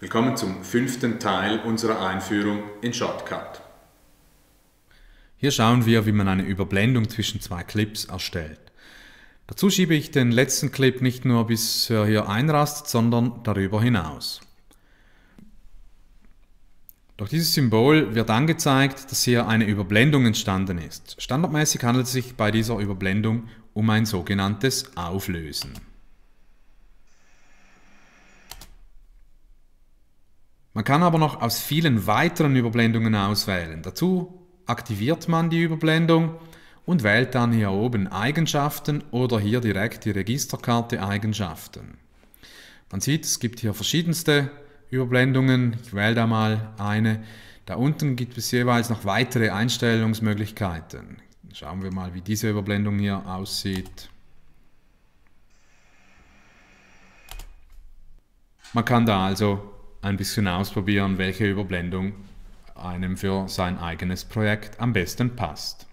Willkommen zum fünften Teil unserer Einführung in Shotcut. Hier schauen wir, wie man eine Überblendung zwischen zwei Clips erstellt. Dazu schiebe ich den letzten Clip nicht nur bis er hier einrastet, sondern darüber hinaus. Durch dieses Symbol wird angezeigt, dass hier eine Überblendung entstanden ist. Standardmäßig handelt es sich bei dieser Überblendung um ein sogenanntes Auflösen. Man kann aber noch aus vielen weiteren Überblendungen auswählen. Dazu aktiviert man die Überblendung und wählt dann hier oben Eigenschaften oder hier direkt die Registerkarte Eigenschaften. Man sieht, es gibt hier verschiedenste Überblendungen. Ich wähle da mal eine. Da unten gibt es jeweils noch weitere Einstellungsmöglichkeiten. Schauen wir mal, wie diese Überblendung hier aussieht. Man kann da also ein bisschen ausprobieren, welche Überblendung einem für sein eigenes Projekt am besten passt.